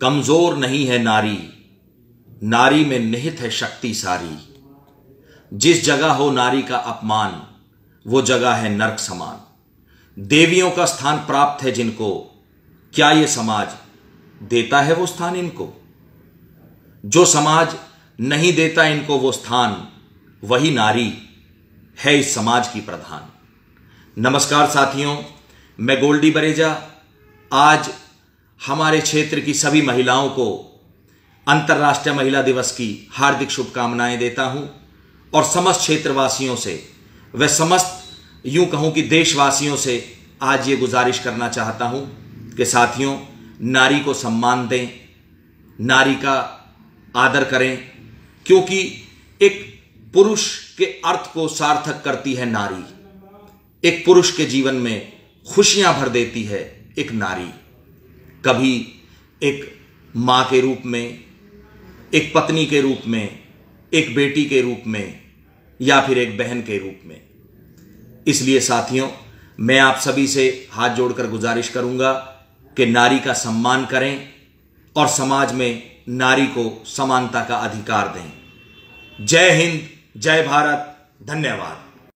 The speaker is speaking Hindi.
कमजोर नहीं है नारी नारी में निहित है शक्ति सारी जिस जगह हो नारी का अपमान वो जगह है नरक समान देवियों का स्थान प्राप्त है जिनको क्या ये समाज देता है वो स्थान इनको जो समाज नहीं देता इनको वो स्थान वही नारी है इस समाज की प्रधान नमस्कार साथियों मैं गोल्डी बरेजा आज हमारे क्षेत्र की सभी महिलाओं को अंतर्राष्ट्रीय महिला दिवस की हार्दिक शुभकामनाएं देता हूं और समस्त क्षेत्रवासियों से व समस्त यूं कहूं कि देशवासियों से आज ये गुजारिश करना चाहता हूं कि साथियों नारी को सम्मान दें नारी का आदर करें क्योंकि एक पुरुष के अर्थ को सार्थक करती है नारी एक पुरुष के जीवन में खुशियां भर देती है एक नारी कभी एक माँ के रूप में एक पत्नी के रूप में एक बेटी के रूप में या फिर एक बहन के रूप में इसलिए साथियों मैं आप सभी से हाथ जोड़कर गुजारिश करूंगा कि नारी का सम्मान करें और समाज में नारी को समानता का अधिकार दें जय हिंद जय भारत धन्यवाद